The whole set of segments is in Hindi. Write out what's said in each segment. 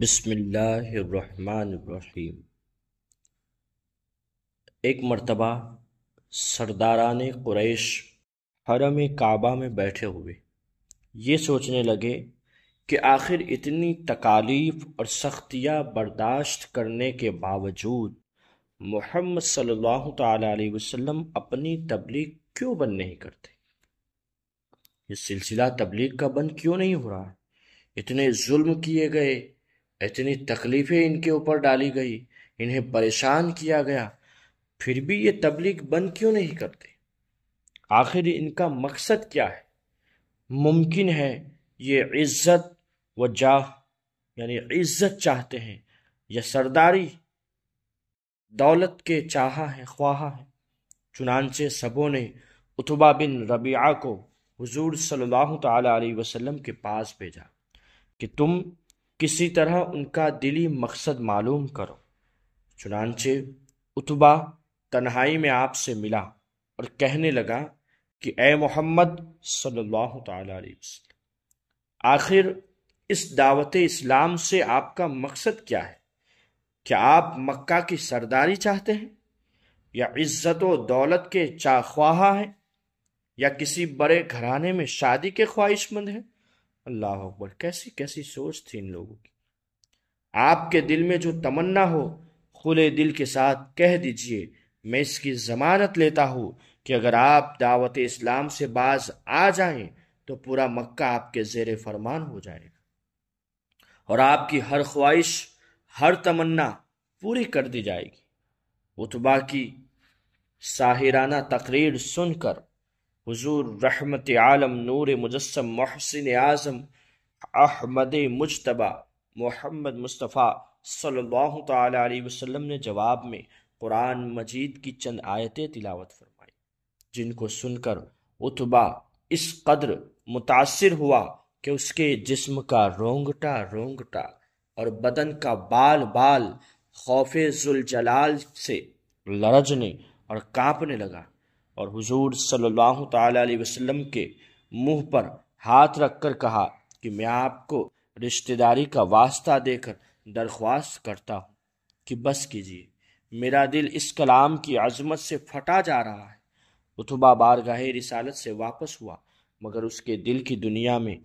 बसमीम एक मर्तबा सरदारान क्रैश हरम काबा में बैठे हुए ये सोचने लगे कि आखिर इतनी तकालीफ और सख्तियाँ बर्दाश्त करने के बावजूद मोहम्मद सल्लल्लाहु अलैहि वसल्लम अपनी तबलीग क्यों बंद नहीं करते ये सिलसिला तबलीग का बंद क्यों नहीं हो रहा है इतने जुल्म किए गए इतनी तकलीफ़ें इनके ऊपर डाली गई इन्हें परेशान किया गया फिर भी ये तबलीग बंद क्यों नहीं करते आखिर इनका मकसद क्या है मुमकिन है ये इज़्ज़त व जाह यानी इज़्ज़त चाहते हैं या सरदारी दौलत के चाहा है ख्वाहा है चुनानचे सबों ने उतबा बिन रबिया को हजूर सल्ला वसलम के पास भेजा कि तुम किसी तरह उनका दिली मकसद मालूम करो चुनानचे उतबा तन्हाई में आपसे मिला और कहने लगा कि ए मोहम्मद सल्लल्लाहु अलैहि वसल्लम आखिर इस दावत इस्लाम से आपका मकसद क्या है क्या आप मक्का की सरदारी चाहते हैं या इज्जत व दौलत के चाख्वाहा हैं या किसी बड़े घराने में शादी के ख्वाहिशमंद हैं अल्लाह अकबर कैसी कैसी सोच थी इन लोगों की आपके दिल में जो तमन्ना हो खुले दिल के साथ कह दीजिए मैं इसकी जमानत लेता हूँ कि अगर आप दावत इस्लाम से बाज आ जाएं तो पूरा मक्का आपके जेर फरमान हो जाएगा और आपकी हर ख्वाहिश हर तमन्ना पूरी कर दी जाएगी उतबा तो की साहिराना तकरीर सुनकर हुजूर रहमत आलम नूर मुजस्म महसिन आज़म अहमद मुशतबा मोहम्मद मुस्तफ़ा सल्लल्लाहु सल्ला वसल्लम ने जवाब में कुरान मजीद की चंद आयतें तिलावत फरमाई जिनको सुनकर उतबा इस कदर मुतासर हुआ कि उसके जिस्म का रोंगटा रोंगटा और बदन का बाल बाल खौफ जलाल से लरजने और कांपने लगा और हुजूर सल्लल्लाहु अलैहि वसल्लम के मुंह पर हाथ रखकर कहा कि मैं आपको रिश्तेदारी का वास्ता देकर दरख्वास्त करता हूँ कि बस कीजिए मेरा दिल इस कलाम की अजमत से फटा जा रहा है उतबा बारगाह रिसालत से वापस हुआ मगर उसके दिल की दुनिया में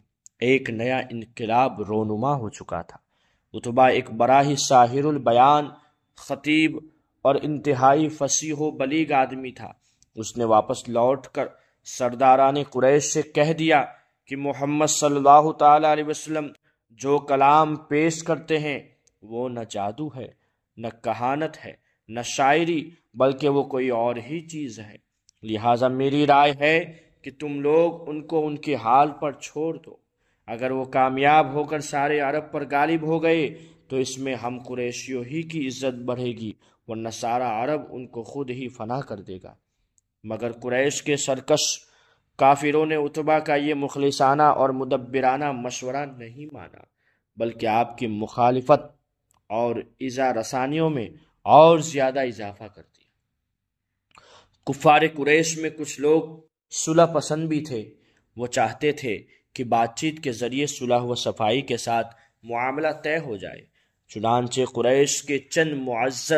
एक नया इनकलाब रोनुमा हो चुका था उतबा एक बड़ा ही साहिरुल बयान खतीब और इंतहाई फसीह बलीग आदमी था उसने वापस लौटकर सरदारान कुरैश से कह दिया कि मोहम्मद सल्लल्लाहु अलैहि वसल्लम जो कलाम पेश करते हैं वो न जादू है न कहानत है न शायरी बल्कि वो कोई और ही चीज़ है लिहाजा मेरी राय है कि तुम लोग उनको उनके हाल पर छोड़ दो अगर वो कामयाब होकर सारे अरब पर गालिब हो गए तो इसमें हम कुरेशियों ही की इज्जत बढ़ेगी वरना सारा अरब उनको खुद ही फना कर देगा मगर कुरैश के सरकश काफिरों ने उतबा का ये मुखलिसाना और मुदब्बराना मशवरा नहीं माना बल्कि आपकी मुखालफत और इज़ा रसानियों में और ज़्यादा इजाफा कर दिया कुफार कुरैश में कुछ लोग सुलह पसंद भी थे वो चाहते थे कि बातचीत के ज़रिए सुलह व सफाई के साथ मामला तय हो जाए चुनानचे कुरैश के चंद मुआज़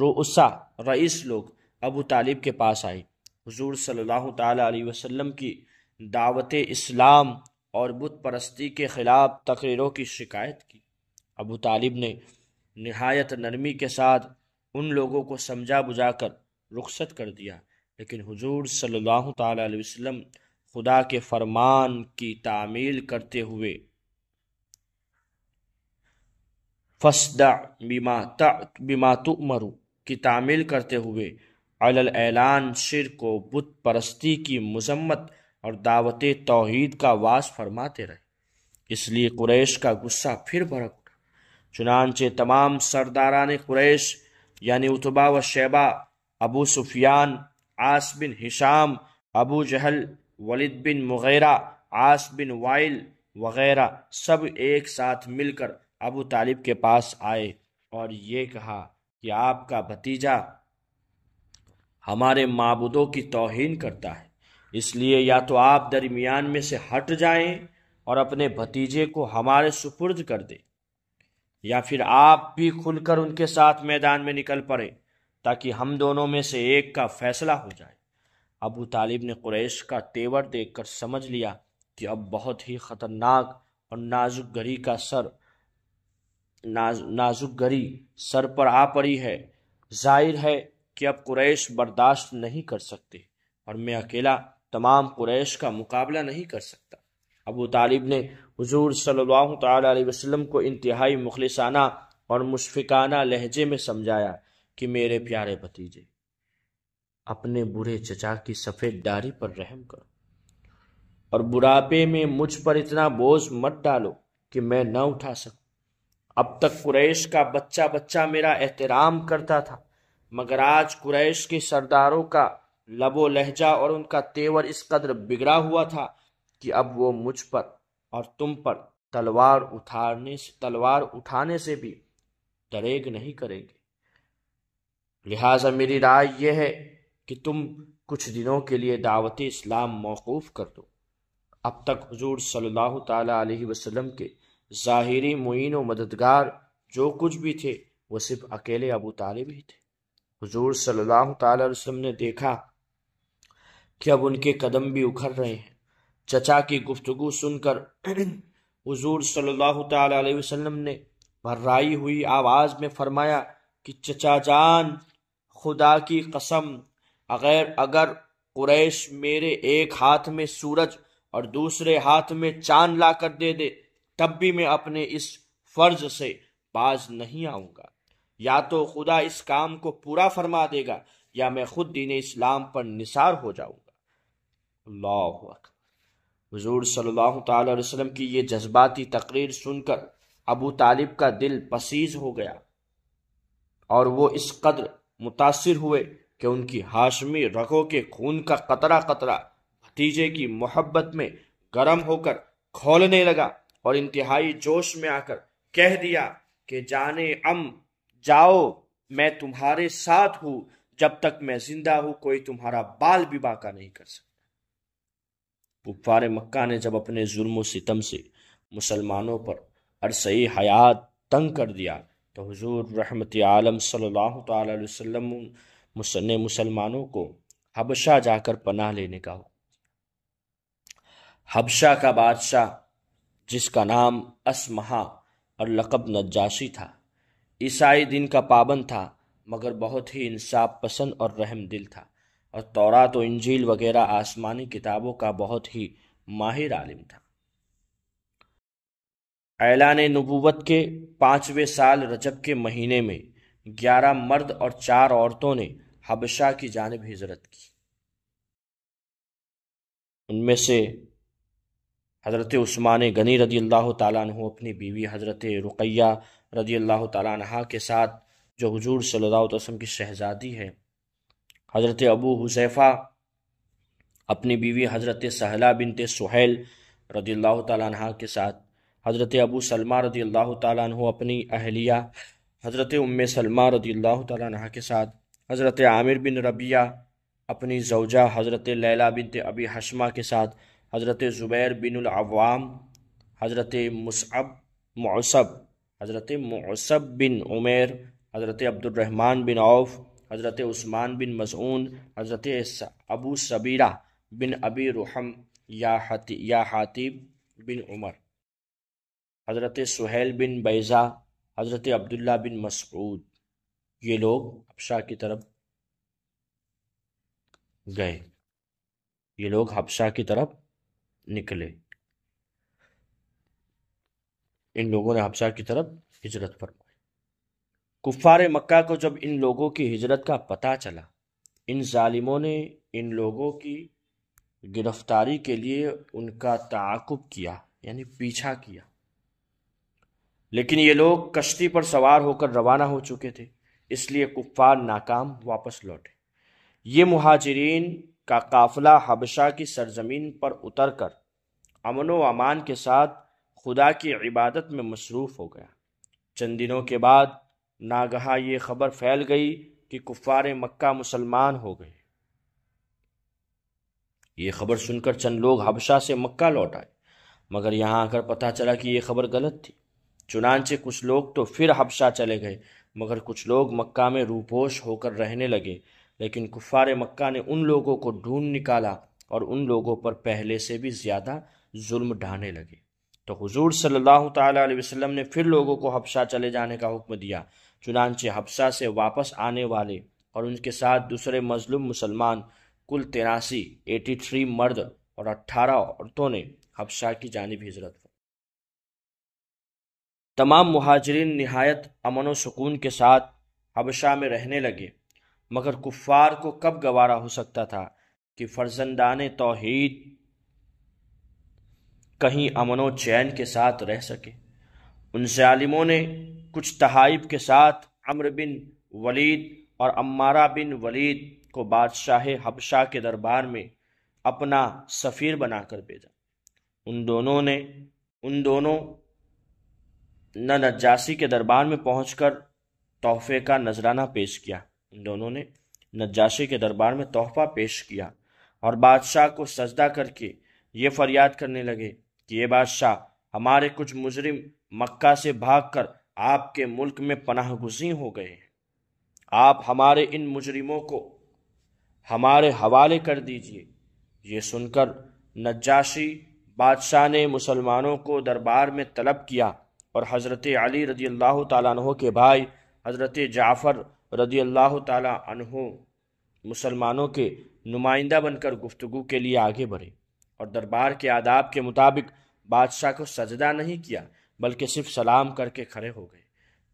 रोसा रईस लोग अबू तालिब के पास आए हुजूर सल्लल्लाहु अलैहि वसल्लम की दावत इस्लाम और बुत परस्ती के ख़िलाफ़ तकरीरों की शिकायत की अबू तालिब ने नहायत नरमी के साथ उन लोगों को समझा बुझाकर रुखसत कर दिया लेकिन हुजूर सल्लल्लाहु अलैहि वसल्लम खुदा के फरमान की तामील करते हुए फसदा बीमा बीमा की तामील करते हुए अलान शिर को बुत परस्ती की मजम्मत और दावत तोहद का वास फरमाते रहे इसलिए कुरैश का गुस्सा फिर भड़क उठा चुनानचे तमाम सरदारान कुरैश यानी उतबा व शैबा अबू सुफियान आस बिन हिशाम अबू जहल वलिद बिन मुगैरा आस बिन वाइल वगैरह सब एक साथ मिलकर अबू तालिब के पास आए और ये कहा कि आपका भतीजा हमारे मबूदों की तोहन करता है इसलिए या तो आप दरमियान में से हट जाएं और अपने भतीजे को हमारे सुपुर्द कर दें या फिर आप भी खुलकर उनके साथ मैदान में निकल पड़े ताकि हम दोनों में से एक का फैसला हो जाए अबू तालिब ने कुरैश का तेवर देखकर समझ लिया कि अब बहुत ही ख़तरनाक और नाजुक गरी का सर नाज नाजुक गरी सर पर आ पड़ी है जाहिर है कि अब कुरैश बर्दाश्त नहीं कर सकते और मैं अकेला तमाम कुरैश का मुकाबला नहीं कर सकता अबू तालिब ने हजूर सल्लल्लाहु अलैहि वसल्लम को इंतहाई मुखलसाना और मुशफ़िकाना लहजे में समझाया कि मेरे प्यारे भतीजे अपने बुरे चचा की सफ़ेद दाढ़ी पर रहम करो और बुढ़ापे में मुझ पर इतना बोझ मत डालो कि मैं न उठा सकूं अब तक कुरैश का बच्चा बच्चा मेरा एहतराम करता था मगर आज कुरैश के सरदारों का लबो लहजा और उनका तेवर इस कदर बिगड़ा हुआ था कि अब वो मुझ पर और तुम पर तलवार उठाने से तलवार उठाने से भी दरेग नहीं करेंगे लिहाजा मेरी राय यह है कि तुम कुछ दिनों के लिए दावत इस्लाम मौकूफ़ कर दो अब तक हजूर सल्लल्लाहु अलैहि वसल्लम के ज़ाहिरी मुइन व मददगार जो कुछ भी थे वो सिर्फ अकेले अबू तालिब ही थे हजूर सल्लाम अलैहि ने देखा कि अब उनके कदम भी उखड़ रहे हैं चचा की गुफ्तगु सुनकर हज़ूर सल्लल्लाहु अलैहि वसल्लम ने भर्राई हुई आवाज़ में फरमाया कि चचा जान खुदा की कसम अगर अगर कुरैश मेरे एक हाथ में सूरज और दूसरे हाथ में चांद लाकर दे दे तब भी मैं अपने इस फर्ज से बाज नहीं आऊँगा या तो खुदा इस काम को पूरा फरमा देगा या मैं खुद दीन इस्लाम पर निसार हो जाऊंगा अल्लाह हजूर सल्लल्लाहु अलैहि वसल्लम की ये जज्बाती तकरीर सुनकर अबू तालिब का दिल पसीज हो गया और वो इस कदर मुतासर हुए कि उनकी हाशमी रगों के खून का कतरा कतरा भतीजे की मोहब्बत में गर्म होकर खोलने लगा और इंतहाई जोश में आकर कह दिया कि जाने अम जाओ मैं तुम्हारे साथ हूं जब तक मैं जिंदा हूं कोई तुम्हारा बाल भी बाका नहीं कर सकता कुफार मक्का ने जब अपने जुल्म सितम से मुसलमानों पर अरसई हयात तंग कर दिया तो हजूर रहमत आलम सल्लाम अलैहि ने मुसलमानों को हबशा जाकर पनाह लेने का हो हबशा का बादशाह जिसका नाम असमहा और लकब नजाशी था ईसाई दिन का पाबंद था मगर बहुत ही इंसाफ पसंद और रहम दिल था और तौरा तो इंजील वगैरह आसमानी किताबों का बहुत ही माहिर आलिम था ऐलान नबूवत के पाँचवें साल रजब के महीने में ग्यारह मर्द और चार औरतों ने हबशा की जानब हिजरत की उनमें से हज़रत उस्मान गनी रदी अल्लाह तु अपनी बीवी हज़रत रुकैया रदी अल्लाह तह के साथ जो हजूर सल्ला वसम की शहज़ादी है हज़रत अबू हुसैफ़ा अपनी बीवी हज़रत सहला बिन सुहैल रदी अल्लाह तह के साथ हज़रत अबू सलमा रदी अल्लाह तह अपनी अहलिया हज़रत उम सलमा रदी अल्लाह तह के साथ हज़रत आमिर बिन रबिया अपनी जवजा हज़रत लैला बिन अबी हशमा के साथ हज़रत ज़ुबैर बिन हज़रत मसअब मौसब हज़रत मौसब बिन उमेर हज़रत अब्दुलरहमान बिन औफ हज़रत उस्मान बिन मसून हज़रत अबू सबीरा बिन अबी रुहम या हती या हातिब बिन उमर हज़रत सुहेल बिन बैज़ा हज़रत अब्दुल्ला बिन मसूद ये लोग हबशा की तरफ गए ये लोग हबशा की तरफ निकले इन लोगों ने हबशा की तरफ हिजरत फरमाई कुफ़ार मक्का को जब इन लोगों की हिजरत का पता चला इन ालिमों ने इन लोगों की गिरफ्तारी के लिए उनका ताकुब किया यानी पीछा किया लेकिन ये लोग कश्ती पर सवार होकर रवाना हो चुके थे इसलिए कुफ़ार नाकाम वापस लौटे ये महाजरीन का काफिला हबशा की सरजमीन पर उतर कर अमन अमान के साथ खुदा की इबादत में मसरूफ़ हो गया चंद दिनों के बाद नागहा ये खबर फैल गई कि कुफ़ार मक्का मुसलमान हो गए ये खबर सुनकर चंद लोग हबशा से मक्का लौट आए मगर यहाँ आकर पता चला कि ये खबर गलत थी चुनानचे कुछ लोग तो फिर हबशा चले गए मगर कुछ लोग मक्का में रूपोश होकर रहने लगे लेकिन कुफ़ार मक्का ने उन लोगों को ढूंढ निकाला और उन लोगों पर पहले से भी ज़्यादा जुल्म ढाने लगे तो हुजूर सल्लल्लाहु अलैहि वसल्लम ने फिर लोगों को हबशा चले जाने का हुक्म दिया चुनानचे हबशा से वापस आने वाले और उनके साथ दूसरे मजलूम मुसलमान कुल तिरासी एटी थ्री मर्द और अट्ठारह औरतों ने हबशा की जानब हिजरत की तमाम महाजरीन नहायत अमन सुकून के साथ हबशा में रहने लगे मगर कुफ़ार को कब गवारा हो सकता था कि फर्जंदान तोहीद कहीं अमनो चैन के साथ रह सके उन सालिमों ने कुछ तहाइब के साथ अम्र बिन वलीद और अम्मारा बिन वलीद को बादशाह हबशा के दरबार में अपना सफ़ीर बनाकर भेजा उन दोनों ने उन दोनों न नजासी के दरबार में पहुंचकर तोहफे का नजराना पेश किया उन दोनों ने नजाशी के दरबार में तोहफा पेश किया और बादशाह को सजदा करके ये फरियाद करने लगे कि ये बादशाह हमारे कुछ मुजरिम मक्का से भागकर आपके मुल्क में पनाह गुजी हो गए आप हमारे इन मुजरिमों को हमारे हवाले कर दीजिए ये सुनकर नजाशी बादशाह ने मुसलमानों को दरबार में तलब किया और हज़रत अली रदी अल्लाह तहों के भाई हज़रत जाफ़र रदी अल्लाह तहों मुसलमानों के नुमाइंदा बनकर गुफ्तु के लिए आगे बढ़े और दरबार के आदाब के मुताबिक बादशाह को सजदा नहीं किया बल्कि सिर्फ सलाम करके खड़े हो गए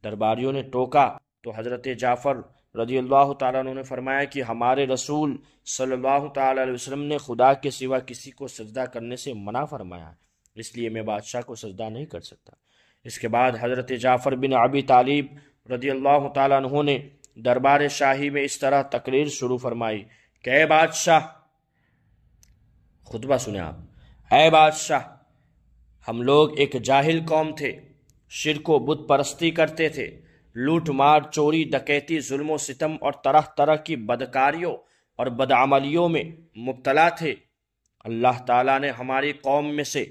दरबारियों ने टोका तो हज़रत जाफ़र रजी अल्लाह तु ने फरमाया कि हमारे रसूल सल्लल्लाहु अलैहि वसल्लम ने खुदा के सिवा किसी को सजदा करने से मना फरमाया इसलिए मैं बादशाह को सजदा नहीं कर सकता इसके बाद हज़रत जाफ़र बिन आबी तालीब रजी अल्लाह तु ने दरबार शाही में इस तरह तकरीर शुरू फरमाई कि बादशाह खुतबा सुने आप ए बादशाह हम लोग एक जाहिल कौम थे शिरक बुत परस्ती करते थे लूट मार चोरी डकैती जुल्म सितम और तरह तरह की बदकारियों और बदामलियों में मुबतला थे अल्लाह ताला ने हमारी कौम में से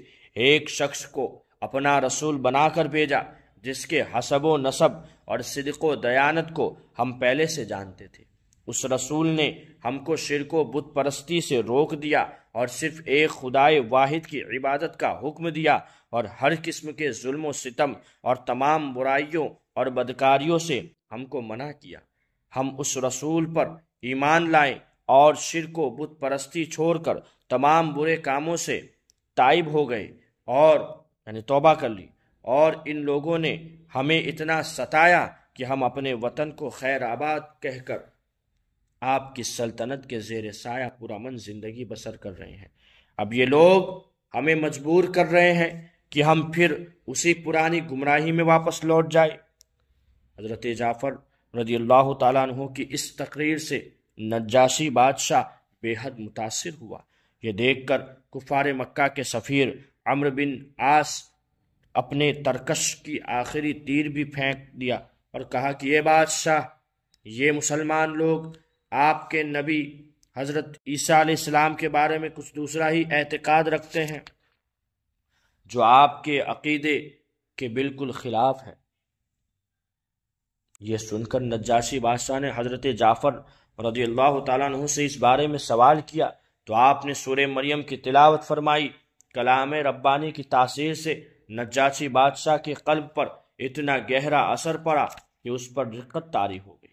एक शख्स को अपना रसूल बनाकर भेजा जिसके हसब नसब और सिदको दयानत को हम पहले से जानते थे उस रसूल ने हमको शिरक बुत परस्ती से रोक दिया और सिर्फ एक खुदाए वाहिद की इबादत का हुक्म दिया और हर किस्म के जुल्म सितम और तमाम बुराइयों और बदकारियों से हमको मना किया हम उस रसूल पर ईमान लाए और शिरक बुत परस्ती छोड़कर तमाम बुरे कामों से ताइब हो गए और यानी तौबा कर ली और इन लोगों ने हमें इतना सताया कि हम अपने वतन को खैर आबाद कहकर आपकी सल्तनत के जेर साया पुरामन ज़िंदगी बसर कर रहे हैं अब ये लोग हमें मजबूर कर रहे हैं कि हम फिर उसी पुरानी गुमराही में वापस लौट जाए हज़रत जाफ़र रदी अल्लाह तु की इस तकरीर से नजाशी बादशाह बेहद मुतासर हुआ ये देख कर कुफार मक्का के सफ़ीर अम्र बिन आस अपने तरकश की आखिरी तीर भी फेंक दिया और कहा कि ये बादशाह ये मुसलमान लोग आपके नबी हज़रत ईसा के बारे में कुछ दूसरा ही एतक़ाद रखते हैं जो आपके अकीदे के बिल्कुल ख़िलाफ़ है यह सुनकर नज्जाशी बादशाह ने हज़रत जाफ़र रजी अल्लाह तु से इस बारे में सवाल किया तो आपने सूर्य मरियम की तिलावत फरमाई कलाम रब्बानी की तासीर से नज्जाशी बादशाह के कल्ब पर इतना गहरा असर पड़ा कि उस पर दिक्कत तारी हो गई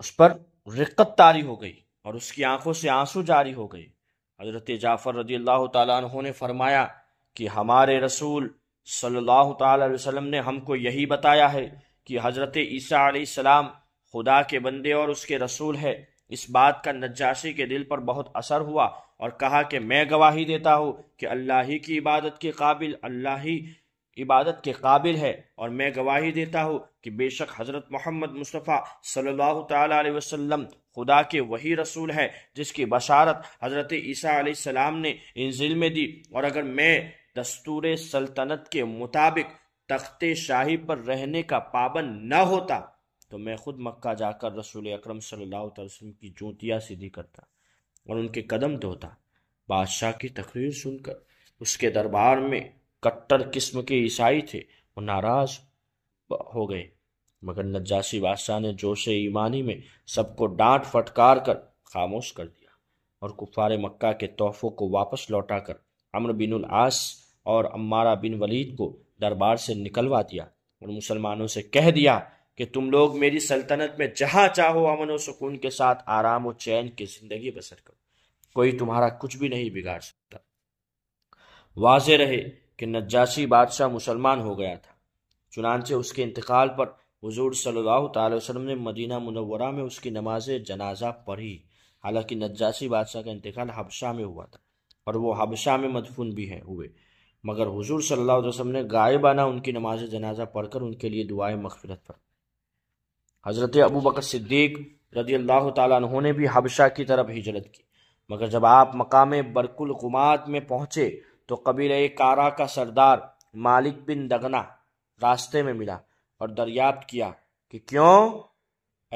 उस पर रिक्कत तारी हो गई और उसकी आंखों से आंसू जारी हो गए हजरत जाफ़र रजी अल्लाह तहों ने फरमाया कि हमारे रसूल सल्लल्लाहु अलैहि वसल्लम ने हमको यही बताया है कि हज़रत ईसा सलाम खुदा के बंदे और उसके रसूल है इस बात का नजाशी के दिल पर बहुत असर हुआ और कहा कि मैं गवाही देता हूँ कि अल्लाह ही की इबादत के काबिल अल्लाह ही इबादत के काबिल है और मैं गवाही देता हूँ कि बेशक हज़रत मोहम्मद मुस्तफ़ा सल्लल्लाहु अलैहि वसल्लम खुदा के वही रसूल हैं जिसकी बशारत हज़रत ईसा सलाम ने इन जिल में दी और अगर मैं दस्तूर सल्तनत के मुताबिक तख्त शाही पर रहने का पाबंद न होता तो मैं खुद मक्का जाकर रसूल अक्रम सल्लल्लाहु अलैहि वसल्लम की जूतियाँ सीधी करता और उनके कदम धोता बादशाह की तकरीर सुनकर उसके दरबार में कट्टर किस्म के ईसाई थे वो नाराज हो गए मगर नजासी बादशाह ने जोश ईमानी में सबको डांट फटकार कर खामोश कर दिया और कुफार मक्का के तोहफों को वापस लौटा कर अमर बिन आस और अम्मारा बिन वलीद को दरबार से निकलवा दिया और मुसलमानों से कह दिया कि तुम लोग मेरी सल्तनत में जहाँ चाहो अमन और सुकून के साथ आराम और चैन की जिंदगी बसर करो कोई तुम्हारा कुछ भी नहीं बिगाड़ सकता वाजे रहे कि नजाशी बादशाह मुसलमान हो गया था चुनानचे उसके इंतकाल पर हजूर सल्लाम ने मदीना मनवरा में उसकी नमाज जनाजा पढ़ी हालांकि नजाशी बादशाह का इंतकाल हबशा में हुआ था और वो हबशा में मदफून भी हैं हुए मगर हजूर सल्लल्लाहु ने गायबाना उनकी नमाज जनाजा पढ़कर उनके लिए दुआ मखफरत पर हज़रत अबू बकर सिद्दीक रदी अल्लाह तहों ने भी हबशा की तरफ हिजरत की मगर जब आप मकाम बरकुल में पहुंचे तो कबीले कारा का सरदार मालिक बिन दगना रास्ते में मिला और दरियाफ्त किया कि क्यों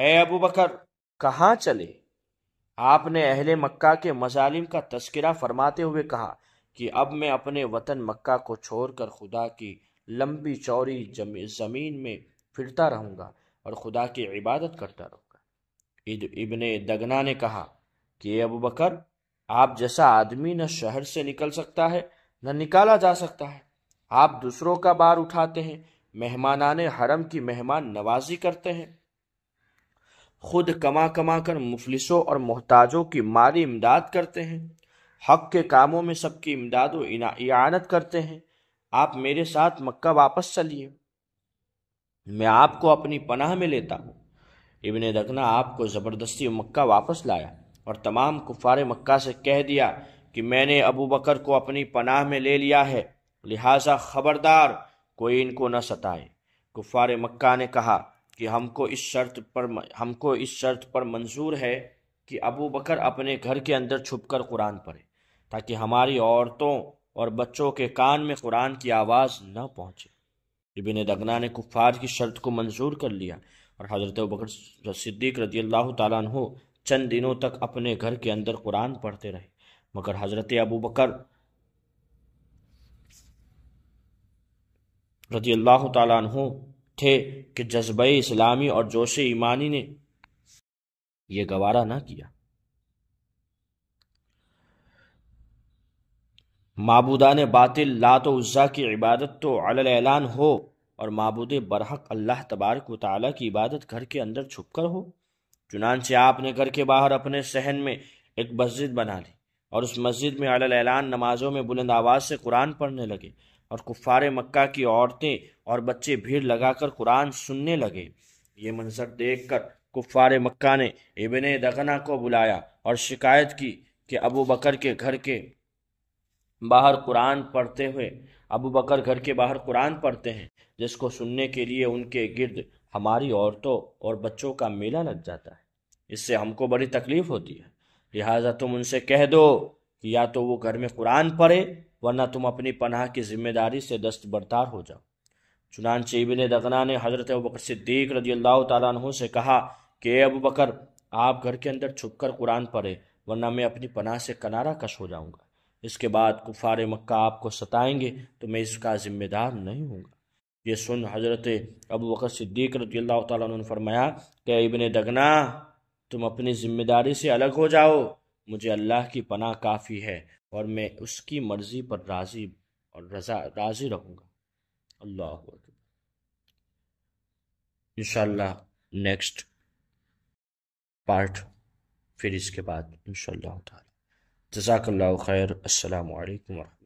ए अबू बकर कहाँ चले आपने अहले मक्का के मजालिम का तस्करा फरमाते हुए कहा कि अब मैं अपने वतन मक्का को छोड़कर खुदा की लंबी चौड़ी ज़मीन में फिरता रहूंगा और खुदा की इबादत करता रहूंगा इबन दगना ने कहा कि अबू बकर आप जैसा आदमी न शहर से निकल सकता है न निकाला जा सकता है आप दूसरों का बार उठाते हैं मेहमान हरम की मेहमान नवाजी करते हैं खुद कमा कमा कर मुफलिसों और मोहताजों की माली इमदाद करते हैं हक के कामों में सबकी इमदाद इनानत करते हैं आप मेरे साथ मक्का वापस चलिए मैं आपको अपनी पनाह में लेता हूँ इबन दखना आपको ज़बरदस्ती मक्का वापस लाया और तमाम कुफार मक्का से कह दिया कि मैंने अबू बकर को अपनी पनाह में ले लिया है लिहाजा खबरदार कोई इनको न सताए कुफार मक्का ने कहा कि हमको इस शर्त पर हमको इस शर्त पर मंजूर है कि अबू बकर अपने घर के अंदर छुपकर कुरान पढ़े ताकि हमारी औरतों और बच्चों के कान में कुरान की आवाज़ न पहुँचे इबिन दगना ने कुफार की शर्त को मंजूर कर लिया और हज़रत बकर सिद्दीक रदी अल्लाह तु चंद दिनों तक अपने घर के अंदर कुरान पढ़ते रहे मगर हज़रत अबू बकर रजी अल्लाह तु थे कि जज्बे इस्लामी और जोश ईमानी ने यह गवारा ना किया माबूदा ने बातिल लात उज़्ज़ा की इबादत तो अलैलान हो और मबूद बरहक अल्लाह तबारक वाली की इबादत घर के अंदर छुप कर हो चुनान से आपने घर के बाहर अपने सहन में एक मस्जिद बना ली और उस मस्जिद में अलान नमाजों में बुलंद आवाज़ से कुरान पढ़ने लगे और कुफ़ार मक्का की औरतें और बच्चे भीड़ लगाकर कुरान सुनने लगे ये मंजर देख कर कुफ़ार मक्का ने इबन दगना को बुलाया और शिकायत की कि अबू बकर के घर के बाहर कुरान पढ़ते हुए अबू बकर घर के बाहर कुरान पढ़ते हैं जिसको सुनने के लिए उनके गिर्द हमारी औरतों और बच्चों का मेला लग जाता है इससे हमको बड़ी तकलीफ़ होती है लिहाजा तुम उनसे कह दो कि या तो वो घर में कुरान पढ़े वरना तुम अपनी पनाह की जिम्मेदारी से दस्तबरदार हो जाओ चुनान चिबिन दगना ने हज़रत अबकर सिद्दीक रजी अल्लाह से कहा कि अबू बकर आप घर के अंदर छुप कर कुरान पढ़े वरना मैं अपनी पनाह से कनारा कश हो जाऊँगा इसके बाद कुफार मक्का आपको सताएंगे तो मैं इसका ज़िम्मेदार नहीं हूँ ये सुन हज़रत अबू बकर सिद्दीक रजी अल्लाह तु फरमाया कि इबन दगना तुम अपनी जिम्मेदारी से अलग हो जाओ मुझे अल्लाह की पनाह काफ़ी है और मैं उसकी मर्ज़ी पर राज़ी और रजा राज़ी रहूँगा अल्लाह इंशाल्लाह नेक्स्ट पार्ट फिर इसके बाद इंशाल्लाह शाह जजाकल्ला खैर अस्सलाम वरह